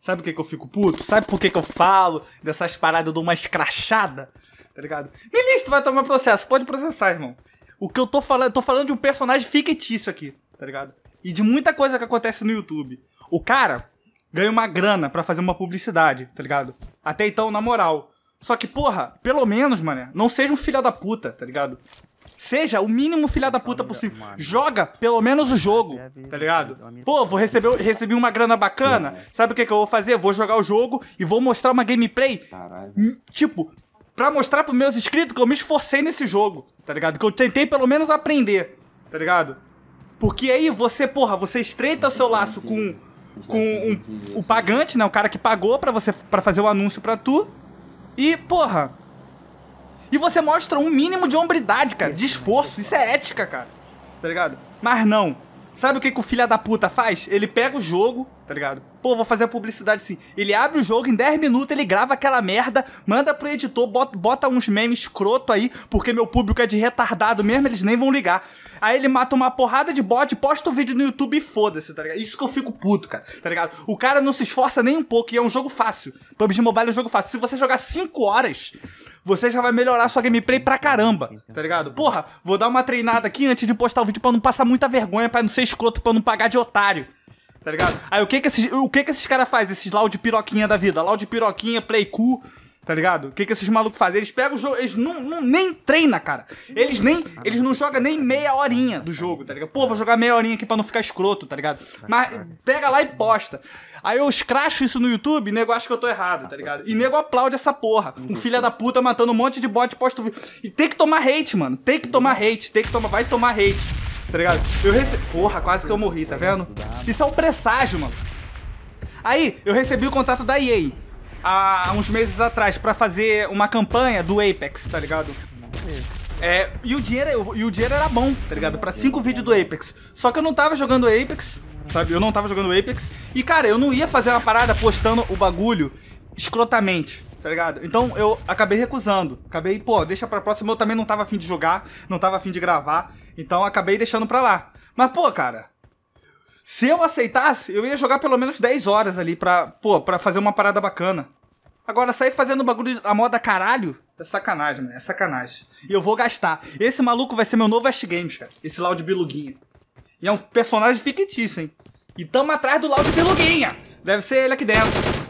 Sabe por que, que eu fico puto? Sabe por que, que eu falo dessas paradas, eu dou uma escrachada? Tá ligado? Ministro vai tomar processo, pode processar, irmão. O que eu tô falando, eu tô falando de um personagem fictício aqui, tá ligado? E de muita coisa que acontece no YouTube. O cara ganha uma grana para fazer uma publicidade, tá ligado? Até então, na moral. Só que, porra, pelo menos, mané, não seja um filha da puta, tá ligado? Seja o mínimo filha da puta possível. Joga pelo menos o jogo, tá ligado? Pô, vou receber recebi uma grana bacana. Sabe o que, que eu vou fazer? Vou jogar o jogo e vou mostrar uma gameplay. Hum, tipo, pra mostrar pros meus inscritos que eu me esforcei nesse jogo, tá ligado? Que eu tentei pelo menos aprender, tá ligado? Porque aí você, porra, você estreita o seu laço com, com um, o pagante, né? O cara que pagou pra, você, pra fazer o anúncio pra tu e, porra. E você mostra um mínimo de hombridade, cara, de esforço. Isso é ética, cara. Tá ligado? Mas não. Sabe o que, que o filho da puta faz? Ele pega o jogo, tá ligado? Pô, vou fazer a publicidade sim. Ele abre o jogo, em 10 minutos ele grava aquela merda, manda pro editor, bota, bota uns memes escroto aí, porque meu público é de retardado mesmo, eles nem vão ligar. Aí ele mata uma porrada de bot, posta o um vídeo no YouTube e foda-se, tá ligado? Isso que eu fico puto, cara, tá ligado? O cara não se esforça nem um pouco e é um jogo fácil. PUBG Mobile é um jogo fácil. Se você jogar 5 horas, você já vai melhorar sua gameplay pra caramba, tá ligado? Porra, vou dar uma treinada aqui antes de postar o vídeo pra não passar muita vergonha, pra não ser escroto, pra não pagar de otário. Tá ligado? Aí o que que esses, o que que esses caras fazem, esses lá de piroquinha da vida? Lá de piroquinha, play cool, Tá ligado? O que, que esses malucos fazem? Eles pegam o jogo, eles não, não nem treina, cara. Eles nem. Eles não jogam nem meia horinha do jogo, tá ligado? Pô, vou jogar meia horinha aqui pra não ficar escroto, tá ligado? Mas pega lá e posta. Aí eu escracho isso no YouTube e nego acha que eu tô errado, tá ligado? E nego aplaude essa porra. Um filho da puta matando um monte de bot vídeo. E tem que tomar hate, mano. Tem que tomar hate, tem que tomar. Vai tomar hate, tá ligado? Eu recebi. Porra, quase que eu morri, tá vendo? Isso é um presságio, mano. Aí, eu recebi o contato da EA há uns meses atrás para fazer uma campanha do Apex, tá ligado? É, e o dinheiro, e o dinheiro era bom, tá ligado? Para cinco vídeos do Apex. Só que eu não tava jogando Apex, sabe? Eu não tava jogando Apex. E cara, eu não ia fazer uma parada postando o bagulho escrotamente, tá ligado? Então eu acabei recusando. Acabei, pô, deixa pra próxima. Eu também não tava afim de jogar, não tava afim de gravar. Então acabei deixando pra lá. Mas, pô, cara, se eu aceitasse, eu ia jogar pelo menos 10 horas ali pra, pô, pra fazer uma parada bacana. Agora, sair fazendo bagulho a moda caralho é sacanagem, mano. É sacanagem. E eu vou gastar. Esse maluco vai ser meu novo Ash Games, cara. Esse Loud Biluguinha. E é um personagem fictício, hein? E tamo atrás do Loud Biluguinha. Deve ser ele aqui dentro.